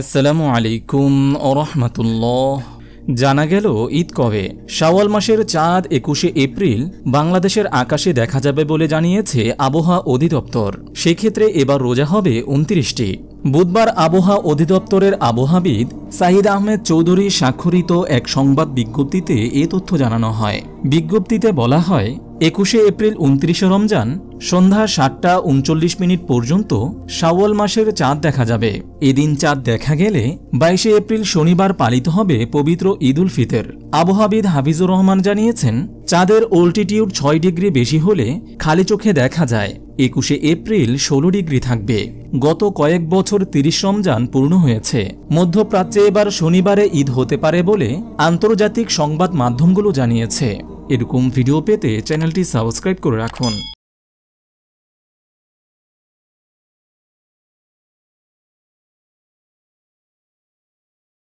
আসসালামু আলাইকুম ওরহমতুল্লাহ জানা গেল ঈদ কবে শাওয়াল মাসের চাঁদ একুশে এপ্রিল বাংলাদেশের আকাশে দেখা যাবে বলে জানিয়েছে আবহাওয়া অধিদপ্তর সেক্ষেত্রে এবার রোজা হবে উনত্রিশটি বুধবার আবহাওয়া অধিদপ্তরের আবহাবিদ সাহিদ আহমেদ চৌধুরী স্বাক্ষরিত এক সংবাদ বিজ্ঞপ্তিতে এ তথ্য জানানো হয় বিজ্ঞপ্তিতে বলা হয় একুশে এপ্রিল উনত্রিশে রমজান সন্ধ্যা সাতটা উনচল্লিশ মিনিট পর্যন্ত শাওয়াল মাসের চাঁদ দেখা যাবে এদিন চাঁদ দেখা গেলে বাইশে এপ্রিল শনিবার পালিত হবে পবিত্র ঈদ উল ফিতর আবহাবিদ হাফিজুর রহমান জানিয়েছেন চাঁদের অল্টিটিউড ছয় ডিগ্রি বেশি হলে খালি চোখে দেখা যায় একুশে এপ্রিল ষোলো ডিগ্রি থাকবে গত কয়েক বছর তিরিশ রমজান পূর্ণ হয়েছে মধ্যপ্রাচ্যে এবার শনিবারে ঈদ হতে পারে বলে আন্তর্জাতিক সংবাদ মাধ্যমগুলো জানিয়েছে এরকম ভিডিও পেতে চ্যানেলটি সাবস্ক্রাইব করে রাখুন